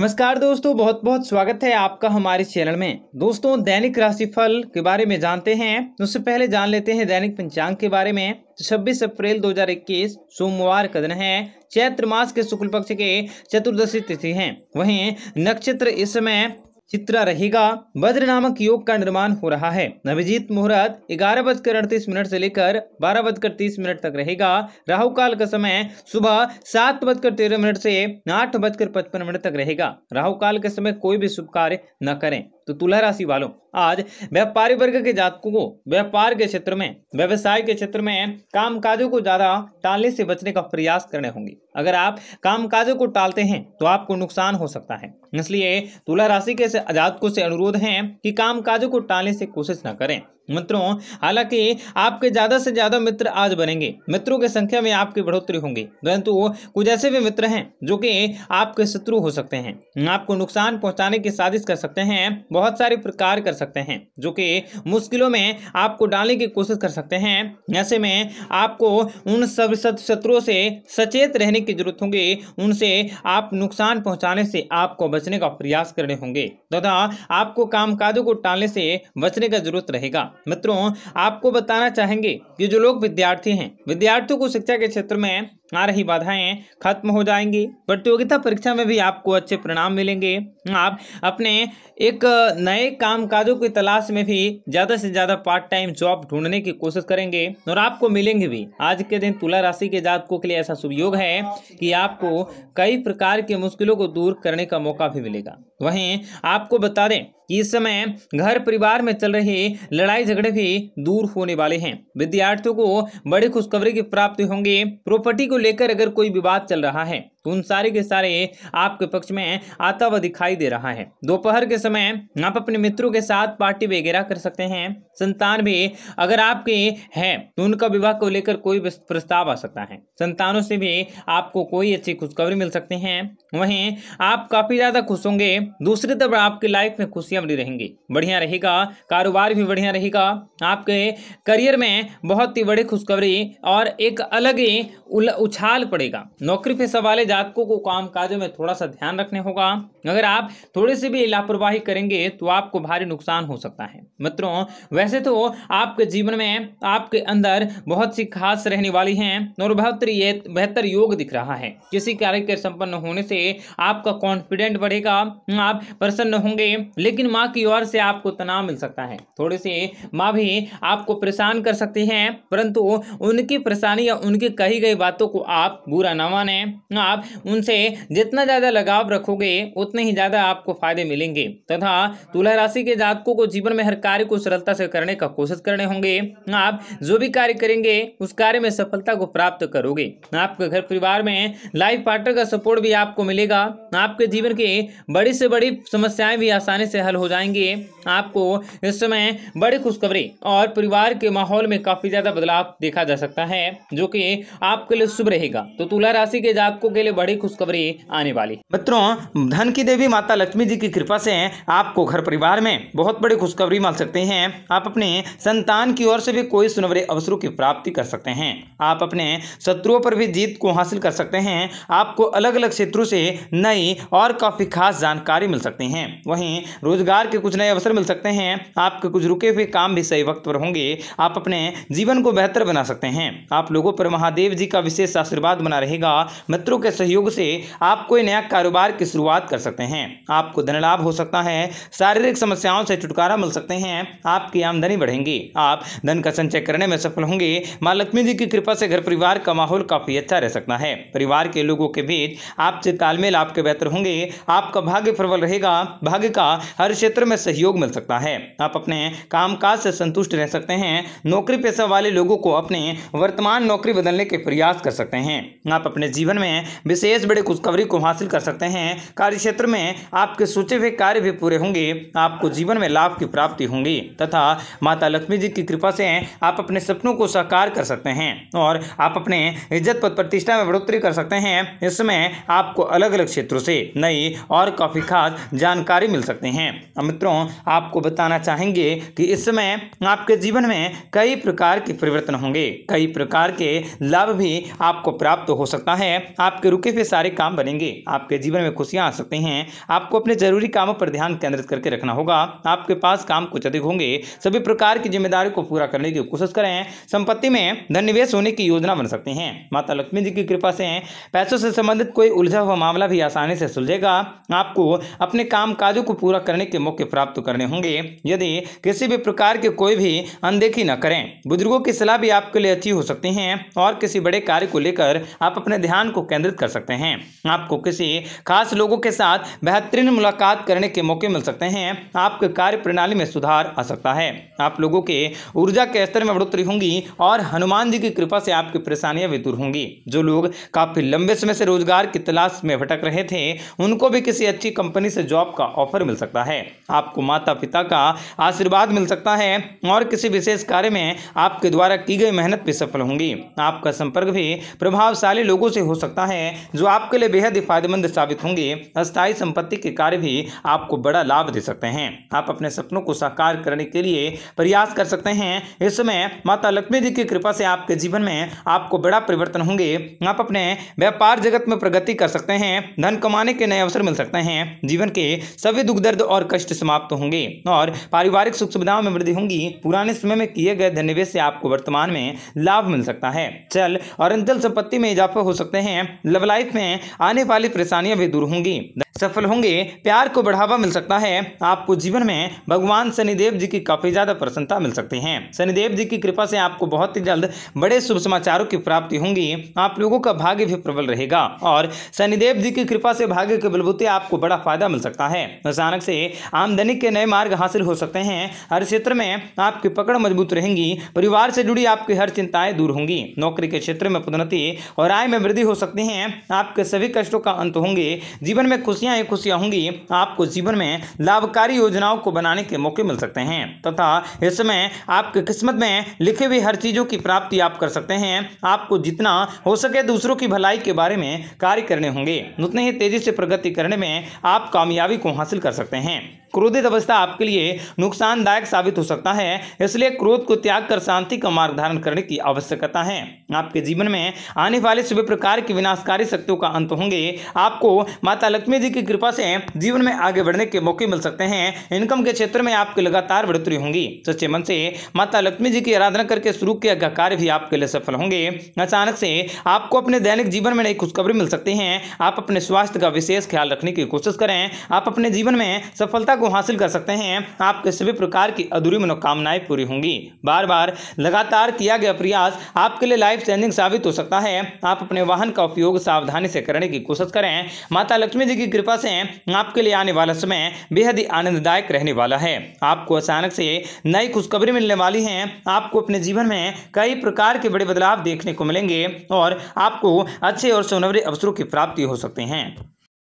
नमस्कार दोस्तों बहुत बहुत स्वागत है आपका हमारे चैनल में दोस्तों दैनिक राशिफल के बारे में जानते हैं उससे पहले जान लेते हैं दैनिक पंचांग के बारे में छब्बीस अप्रैल 2021 सोमवार का दिन है चैत्र मास के शुक्ल पक्ष के चतुर्दशी तिथि है वहीं नक्षत्र इस समय चित्र रहेगा वज्र नामक योग का निर्माण हो रहा है अभिजीत मुहूर्त ग्यारह बजकर अड़तीस मिनट से लेकर बारह बजकर तीस मिनट तक रहेगा राहु काल का समय सुबह सात बजकर तेरह मिनट से आठ बजकर पचपन मिनट तक रहेगा राहु काल के समय कोई भी शुभ कार्य न करें तो तुला राशि वालों आज व्यापारी वर्ग के जातकों को व्यापार के क्षेत्र में व्यवसाय के क्षेत्र में काम काजों को ज्यादा टालने से बचने का प्रयास करने होंगे अगर आप काम काजों को टालते हैं तो आपको नुकसान हो सकता है इसलिए तुला राशि के जातकों से अनुरोध है कि काम काजों को टालने से कोशिश न करें मित्रों हालांकि आपके ज़्यादा से ज़्यादा मित्र आज बनेंगे मित्रों की संख्या में आपकी बढ़ोतरी होंगी परंतु कुछ ऐसे भी मित्र हैं जो कि आपके शत्रु हो सकते हैं आपको नुकसान पहुंचाने की साजिश कर सकते हैं बहुत सारे प्रकार कर सकते हैं जो कि मुश्किलों में आपको डालने की कोशिश कर सकते हैं ऐसे में आपको उन सब शत्रुओं से सचेत रहने की जरूरत होगी उनसे आप नुकसान पहुँचाने से आपको बचने का प्रयास करने होंगे तथा आपको काम को टालने से बचने का जरूरत रहेगा मित्रों आपको बताना चाहेंगे कि जो लोग विद्यार्थी हैं विद्यार्थियों को शिक्षा के क्षेत्र में आ रही बाधाएं खत्म हो जाएंगी प्रतियोगिता परीक्षा में भी आपको अच्छे परिणाम मिलेंगे आप अपने एक नए काम काजों की तलाश में भी ज़्यादा से ज़्यादा पार्ट टाइम जॉब ढूंढने की कोशिश करेंगे और आपको मिलेंगे भी आज के दिन तुला राशि के जातकों के लिए ऐसा शुभ योग है कि आपको कई प्रकार की मुश्किलों को दूर करने का मौका भी मिलेगा वहीं आपको बता दें कि इस समय घर परिवार में चल रहे लड़ाई झगड़े भी दूर होने वाले हैं विद्यार्थियों को बड़ी खुशखबरी की प्राप्ति होंगे प्रॉपर्टी को लेकर अगर कोई विवाद चल रहा है उन सारे के सारे आपके पक्ष में आता हुआ दिखाई दे रहा है दोपहर के समय आप अपने मित्रों के साथ पार्टी वगैरह कर सकते हैं संतान भी अगर आपके हैं तो उनका विवाह को लेकर कोई प्रस्ताव आ सकता है संतानों से भी आपको कोई अच्छी खुशखबरी मिल सकती है वहीं आप काफी ज्यादा खुश होंगे दूसरी तरफ आपकी लाइफ में खुशियां बनी रहेंगी बढ़िया रहेगा कारोबार भी बढ़िया रहेगा आपके करियर में बहुत ही बड़ी खुशखबरी और एक अलग ही उछाल पड़ेगा नौकरी पे सवाल जा आपको को काम काजों में थोड़ा सा ध्यान रखने होगा अगर आप थोड़े से भी लापरवाही करेंगे तो आपको भारी नुकसान हो सकता है मित्रों वैसे तो आपके जीवन में आपके अंदर बहुत सी खास रहने वाली है और बेहतर ये बेहतर योग दिख रहा है किसी कार्य के संपन्न होने से आपका कॉन्फिडेंट बढ़ेगा आप प्रसन्न होंगे लेकिन माँ की ओर से आपको तनाव मिल सकता है थोड़े से माँ भी आपको परेशान कर सकती हैं परंतु उनकी परेशानी या उनकी कही गई बातों को आप बुरा ना माने आप आप उनसे जितना ज़्यादा लगाव रखोगे उतने ही ज़्यादा आपको फायदे मिलेंगे तथा तुला राशि के जातकों को जीवन में हर कार्य को सरलता से करने का कोशिश करने होंगे आप जो भी कार्य करेंगे उस कार्य में सफलता को प्राप्त करोगे आपके घर परिवार में लाइफ पार्टनर का सपोर्ट भी आपको मिलेगा आपके जीवन की बड़ी से बड़ी समस्याएं भी आसानी से हल हो जाएंगे आपको इस समय बड़ी खुशखबरी और परिवार के माहौल में काफ़ी ज़्यादा बदलाव देखा जा सकता है जो कि आपके लिए शुभ रहेगा तो तुला राशि के जातकों के लिए बड़ी खुशखबरी आने वाली मित्रों धन की देवी माता लक्ष्मी जी की कृपा से आपको घर परिवार में बहुत बड़ी खुशखबरी मिल सकते हैं आप अपने संतान की ओर से भी कोई सुनवरे अवसरों की प्राप्ति कर सकते हैं आप अपने शत्रुओं पर भी जीत को हासिल कर सकते हैं आपको अलग अलग क्षेत्रों से नई और काफ़ी खास जानकारी मिल सकती है वही रोजगार के कुछ नए अवसर मिल सकते हैं आपके कुछ रुके हुए काम भी सही वक्त पर होंगे आप अपने जीवन को बेहतर बना सकते हैं आप लोगों पर महादेव जी का विशेष आशीर्वाद बना रहेगा मित्रों के सहयोग से आप कोई नया कारोबार की शुरुआत कर सकते हैं आपको धन लाभ हो सकता है शारीरिक समस्याओं से छुटकारा मिल सकते हैं आपकी आमदनी बढ़ेंगी आप धन का संचय करने में सफल होंगे माँ लक्ष्मी जी की कृपा से घर परिवार का माहौल काफी अच्छा रह सकता है परिवार के लोगों के बीच आपसे तालमेल आपके बेहतर होंगे आपका भाग्य प्रबल रहेगा भाग्य का हर क्षेत्र में सहयोग मिल सकता है आप अपने कामकाज से संतुष्ट रह सकते हैं नौकरी पेशा वाले लोगों को अपने वर्तमान नौकरी बदलने के प्रयास कर सकते हैं आप अपने जीवन में विशेष बड़े खुशखबरी को हासिल कर सकते हैं कार्य क्षेत्र में आपके सोचे हुए कार्य भी पूरे होंगे आपको जीवन में लाभ की प्राप्ति होंगी तथा माता लक्ष्मी जी की कृपा से आप अपने सपनों को साकार कर सकते हैं और आप अपने इज्जत पद प्रतिष्ठा में बढ़ोतरी कर सकते हैं इसमें आपको अलग अलग क्षेत्रों से नई और काफ़ी खास जानकारी मिल सकती हैं मित्रों आपको बताना चाहेंगे कि इस समय आपके जीवन में कई प्रकार के परिवर्तन होंगे कई प्रकार के लाभ भी आपको प्राप्त हो सकता है आपके रुके हुए सारे काम बनेंगे आपके जीवन में खुशियाँ आ सकती हैं आपको अपने जरूरी कामों पर ध्यान केंद्रित करके रखना होगा आपके पास काम कुछ अधिक होंगे सभी प्रकार की जिम्मेदारी को पूरा करने की कोशिश करें संपत्ति में धन निवेश होने की योजना बन सकते हैं माता लक्ष्मी जी की कृपा से पैसों से संबंधित कोई उलझा हुआ मामला भी आसानी से सुलझेगा आपको अपने काम काजों को पूरा करने के मौके प्राप्त करने होंगे यदि किसी भी प्रकार के कोई भी अनदेखी न करें बुजुर्गों की सलाह भी आपके लिए अच्छी हो सकती है और किसी बड़े कार्य को लेकर आप अपने ध्यान को केंद्रित कर कर सकते हैं आपको किसी खास लोगों के साथ बेहतरीन मुलाकात करने के मौके मिल सकते हैं आपके कार्य प्रणाली में सुधार आ सकता है आप लोगों के ऊर्जा के स्तर में बढ़ोतरी होंगी और हनुमान जी की कृपा से आपकी परेशानियां भी दूर होंगी जो लोग काफ़ी लंबे समय से रोजगार की तलाश में भटक रहे थे उनको भी किसी अच्छी कंपनी से जॉब का ऑफर मिल सकता है आपको माता पिता का आशीर्वाद मिल सकता है और किसी विशेष कार्य में आपके द्वारा की गई मेहनत भी सफल होंगी आपका संपर्क भी प्रभावशाली लोगों से हो सकता है जो आपके लिए बेहद ही फायदेमंद साबित होंगे अस्थायी संपत्ति के कार्य भी आपको बड़ा लाभ दे सकते हैं आप अपने सपनों को साकार करने के लिए प्रयास कर सकते हैं इस समय माता लक्ष्मी जी की कृपा से आपके जीवन में आपको बड़ा परिवर्तन होंगे आप अपने व्यापार जगत में प्रगति कर सकते हैं धन कमाने के नए अवसर मिल सकते हैं जीवन के सभी दुख दर्द और कष्ट समाप्त होंगे और पारिवारिक सुख सुविधाओं में वृद्धि होंगी पुराने समय में किए गए धन निवेश से आपको वर्तमान में लाभ मिल सकता है चल और अंचल संपत्ति में इजाफा हो सकते हैं लवल लाइफ में आने वाली परेशानियां भी दूर होंगी सफल होंगे प्यार को बढ़ावा मिल सकता है आपको जीवन में भगवान शनिदेव जी की काफ़ी ज़्यादा प्रसन्नता मिल सकती है शनिदेव जी की कृपा से आपको बहुत ही जल्द बड़े शुभ समाचारों की प्राप्ति होंगी आप लोगों का भाग्य भी प्रबल रहेगा और शनिदेव जी की कृपा से भाग्य के बलबूते आपको बड़ा फायदा मिल सकता है अचानक से आमदनी के नए मार्ग हासिल हो सकते हैं हर क्षेत्र में आपकी पकड़ मजबूत रहेंगी परिवार से जुड़ी आपकी हर चिंताएं दूर होंगी नौकरी के क्षेत्र में पदोन्नति और आय में वृद्धि हो सकती है आपके सभी कष्टों का अंत होंगे जीवन में खुशियां खुशियां ही खुशियां होंगी आपको जीवन में लाभकारी योजनाओं को बनाने के मौके मिल सकते हैं तथा इसमें आपके किस्मत में लिखे हुए हर चीज़ों की प्राप्ति आप कर सकते हैं आपको जितना हो सके दूसरों की भलाई के बारे में कार्य करने होंगे उतने ही तेज़ी से प्रगति करने में आप कामयाबी को हासिल कर सकते हैं क्रोधित अवस्था आपके लिए नुकसानदायक साबित हो सकता है इसलिए क्रोध को त्याग कर शांति का मार्ग धारण करने की आवश्यकता है आपके जीवन में आने वाले सभी प्रकार की विनाशकारी शक्तियों का अंत होंगे आपको माता लक्ष्मी जी की कृपा से जीवन में आगे बढ़ने के मौके मिल सकते हैं इनकम के क्षेत्र में आपकी लगातार बढ़ोतरी होंगी सच्चे मन से माता लक्ष्मी जी की आराधना करके शुरू किया गया कार्य भी आपके लिए सफल होंगे अचानक से आपको अपने दैनिक जीवन में नई खुशखबरी मिल सकती है आप अपने स्वास्थ्य का विशेष ख्याल रखने की कोशिश करें आप अपने जीवन में सफलता सफलता को हासिल कर सकते हैं आपके सभी प्रकार की अधूरी मनोकामनाएं पूरी होंगी बार बार लगातार किया गया प्रयास आपके लिए लाइफ चेंजिंग साबित हो सकता है आप अपने वाहन का उपयोग सावधानी से करने की कोशिश करें माता लक्ष्मी जी की कृपा से आपके लिए आने वाला समय बेहद ही आनंददायक रहने वाला है आपको अचानक से नई खुशखबरी मिलने वाली है आपको अपने जीवन में कई प्रकार के बड़े बदलाव देखने को मिलेंगे और आपको अच्छे और सुनहरे अवसरों की प्राप्ति हो सकते हैं